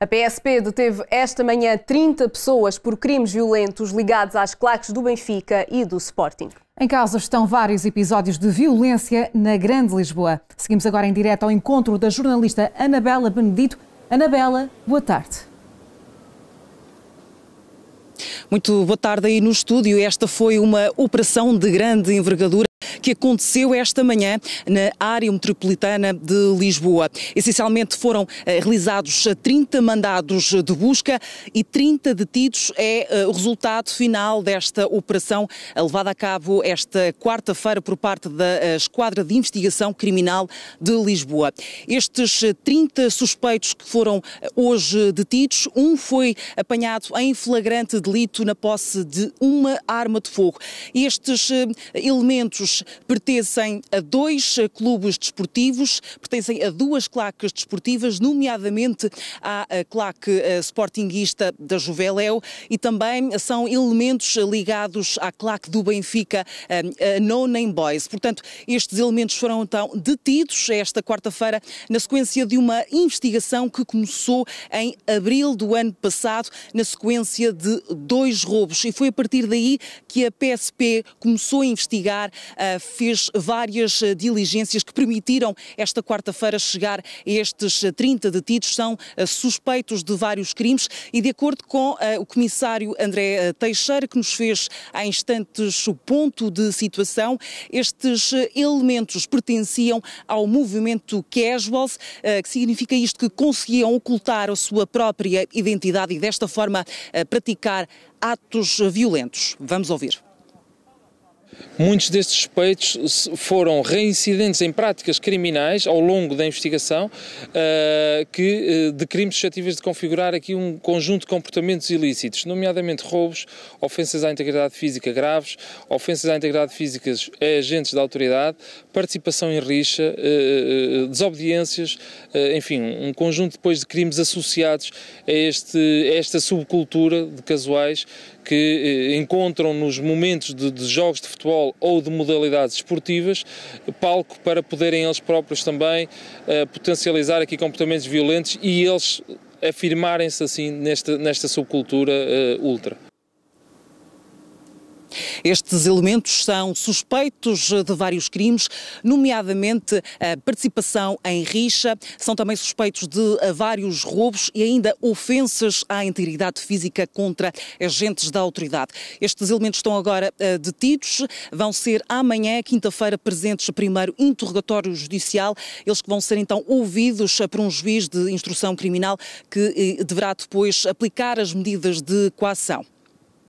A PSP deteve esta manhã 30 pessoas por crimes violentos ligados às claques do Benfica e do Sporting. Em causa estão vários episódios de violência na Grande Lisboa. Seguimos agora em direto ao encontro da jornalista Anabela Benedito. Anabela, boa tarde. Muito boa tarde aí no estúdio. Esta foi uma operação de grande envergadura que aconteceu esta manhã na área metropolitana de Lisboa. Essencialmente foram eh, realizados 30 eh, mandados de busca e 30 detidos é eh, o resultado final desta operação levada a cabo esta quarta-feira por parte da Esquadra de Investigação Criminal de Lisboa. Estes 30 suspeitos que foram hoje detidos, um foi apanhado em flagrante delito na posse de uma arma de fogo. Estes elementos pertencem a dois eh, clubes desportivos, pertencem a duas claques desportivas, nomeadamente à eh, claque eh, sportinguista da Juveléu e também são elementos ligados à claque do Benfica, a No Name Boys. Portanto, estes elementos foram então detidos esta quarta-feira na sequência de uma investigação que começou em abril do ano passado, na sequência de dois roubos. E foi a partir daí que a PSP começou a investigar fez várias eh, diligências que permitiram esta quarta-feira chegar a estes 30 eh, detidos. São eh, suspeitos de vários crimes e, de acordo com o comissário André Teixeira, que nos fez há instantes o ponto de situação, estes elementos pertenciam ao movimento Casuals, que significa isto que conseguiam ocultar a sua própria identidade e, desta forma, praticar atos violentos. Vamos ouvir. Muitos destes suspeitos foram reincidentes em práticas criminais ao longo da investigação eh, que, eh, de crimes suscetíveis de configurar aqui um conjunto de comportamentos ilícitos, nomeadamente roubos, ofensas à integridade física graves, ofensas à integridade física a agentes da autoridade, participação em rixa, eh, desobediências, enfim, um conjunto depois de crimes associados a, este, a esta subcultura de casuais que encontram nos momentos de, de jogos de futebol futebol ou de modalidades esportivas, palco para poderem eles próprios também uh, potencializar aqui comportamentos violentos e eles afirmarem-se assim nesta, nesta subcultura uh, ultra. Estes elementos são suspeitos de vários crimes, nomeadamente a participação em rixa, são também suspeitos de vários roubos e ainda ofensas à integridade física contra agentes da autoridade. Estes elementos estão agora eh, detidos, vão ser amanhã, quinta-feira, presentes primeiro interrogatório judicial, eles que vão ser então ouvidos por um juiz de instrução criminal que eh, deverá depois aplicar as medidas de coação.